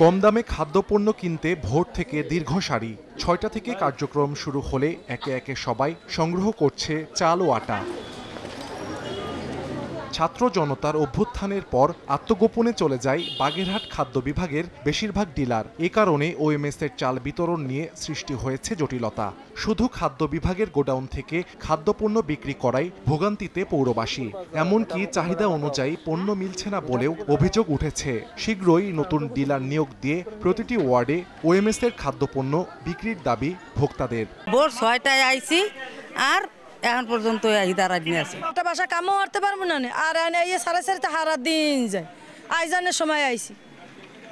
কম দামে খাদ্যপণ্য কিনতে ভোর থেকে দীর্ঘ সারি ছয়টা থেকে কার্যক্রম শুরু হলে একে একে সবাই সংগ্রহ করছে চাল ও আটা ছাত্র জনতার অভ্যুত্থানের পর আত্মগোপনে চলে যায় বাগেরহাট খাদ্য বিভাগের বেশিরভাগ ডিলার এ কারণে ওএমএসের চাল বিতরণ নিয়ে সৃষ্টি হয়েছে জটিলতা শুধু খাদ্য বিভাগের গোডাউন থেকে খাদ্যপণ্য বিক্রি করাই ভোগান্তিতে পৌরবাসী এমনকি চাহিদা অনুযায়ী পণ্য মিলছে না বলেও অভিযোগ উঠেছে শীঘ্রই নতুন ডিলার নিয়োগ দিয়ে প্রতিটি ওয়ার্ডে ওএমএসের খাদ্যপণ্য বিক্রির দাবি ভোক্তাদের ভোর ছয়টায় আইসি আর এখন পর্যন্ত এই দাঁড়াইনি আছে একটা বাসা কামও করতে পারবো না আর এই সাড়ে সারিতে হারা দিন যায় আইজানের সময় আইসি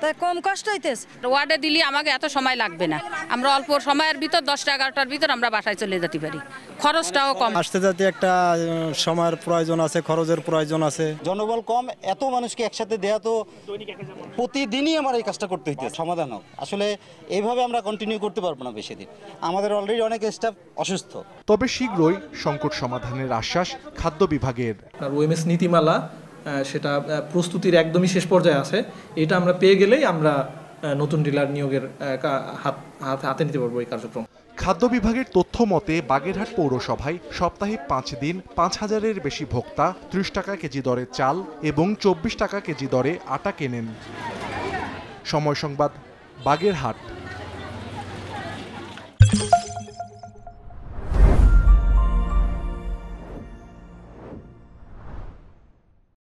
তা কম কষ্ট হইতেছে ওয়ার্ডে দিলি আমাকে এত সময় লাগবে না আমরা অল্প সময়ের ভিতর দশটা এগারোটার ভিতর আমরা বাসায় চলে যেতে পারি খরচটাও কম আসতে যাতে একটা সময়ের প্রয়োজন আছে খরচের প্রয়োজন আছে জনবল কম এত মানুষকে একসাথে দেয়া তো প্রতিদিনই আমার এই কাজটা করতে হইতে সমাধান হোক আসলে এইভাবে আমরা কন্টিনিউ করতে পারবো না বেশি দিন আমাদের অলরেডি অনেক স্টাফ অসুস্থ তবে শীঘ্রই সংকট সমাধানের আশ্বাস খাদ্য বিভাগের ওএমএস নীতিমালা সেটা প্রস্তুতির একদমই শেষ পর্যায়ে আছে এটা আমরা পেয়ে গেলেই আমরা নতুন ডিলার নিয়োগের হাত হাতে নিতে পারবো এই কার্যক্রম খাদ্য বিভাগের তথ্য মতে বাগেরহাট পৌরসভায় সপ্তাহে পাঁচ দিন পাঁচ হাজারের বেশি ভোক্তা ত্রিশ টাকা কেজি দরে চাল এবং চব্বিশ টাকা কেজি দরে আটা কেনেন সময় সংবাদ বাগেরহাট